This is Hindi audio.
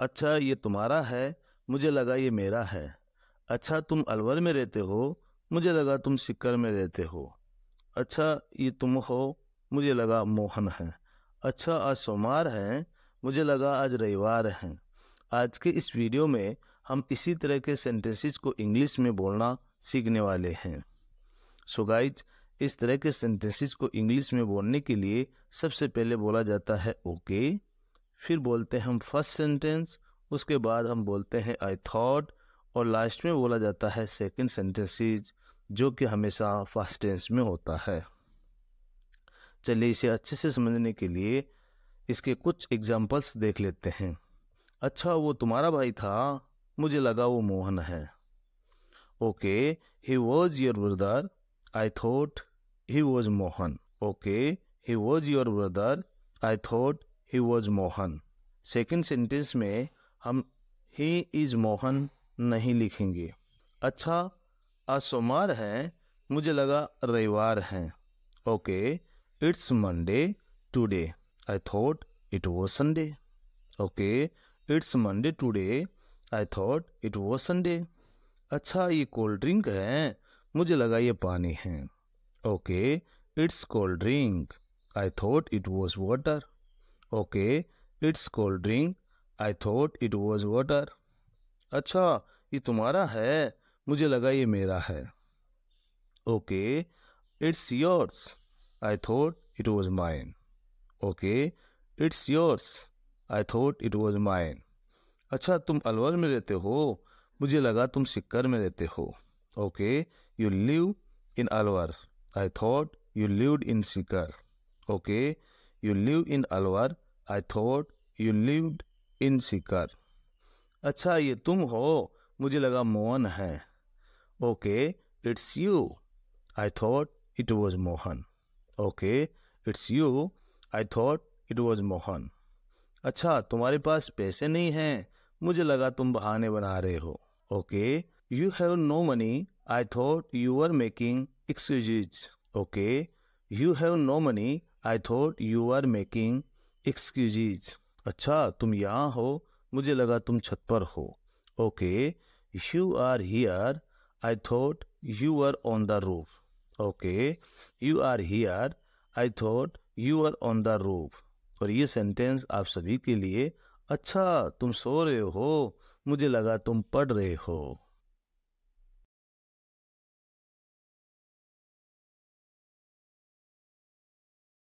अच्छा ये तुम्हारा है मुझे लगा ये मेरा है अच्छा तुम अलवर में रहते हो मुझे लगा तुम सिक्कर में रहते हो अच्छा ये तुम हो मुझे लगा मोहन है अच्छा आज सोमवार है मुझे लगा आज रविवार है आज के इस वीडियो में हम इसी तरह के सेंटेंसेस को इंग्लिश में बोलना सीखने वाले हैं सो so गाइज इस तरह के सेंटेंसेस को इंग्लिश में बोलने के लिए सबसे पहले बोला जाता है ओके okay, फिर बोलते हैं हम फर्स्ट सेंटेंस उसके बाद हम बोलते हैं आई थॉट और लास्ट में बोला जाता है सेकंड सेंटेंसेस जो कि हमेशा फर्स्ट टेंस में होता है चलिए इसे अच्छे से समझने के लिए इसके कुछ एग्जाम्पल्स देख लेते हैं अच्छा वो तुम्हारा भाई था मुझे लगा वो मोहन है okay he was your brother I thought he was Mohan okay he was your brother I thought he was Mohan second sentence में हम ही इज़ मोहन नहीं लिखेंगे अच्छा आज सोमवार है मुझे लगा रविवार है okay it's Monday today I thought it was Sunday okay it's Monday today I thought it was Sunday अच्छा ये कोल्ड ड्रिंक है मुझे लगा ये पानी है okay it's cold drink I thought it was water okay it's cold drink I thought it was water अच्छा ये तुम्हारा है मुझे लगा ये मेरा है okay it's yours I thought it was mine okay it's yours I thought it was mine अच्छा तुम अलवर में रहते हो मुझे लगा तुम सिक्कर में रहते हो okay you live in Alwar I thought you live in Sikar okay you live in Alwar I thought you lived in Sikar अच्छा ये तुम हो मुझे लगा मोहन है okay it's you I thought it was Mohan okay it's you I thought it was Mohan अच्छा तुम्हारे पास पैसे नहीं हैं मुझे लगा तुम बहाने बना रहे हो okay you have no money I thought you are making excuse okay you have no money I thought you are making excuses अच्छा तुम यहाँ हो मुझे लगा तुम छत पर हो okay you are here I thought you are on the roof okay you are here I thought you are on the roof और ये सेंटेंस आप सभी के लिए अच्छा तुम सो रहे हो मुझे लगा तुम पढ़ रहे हो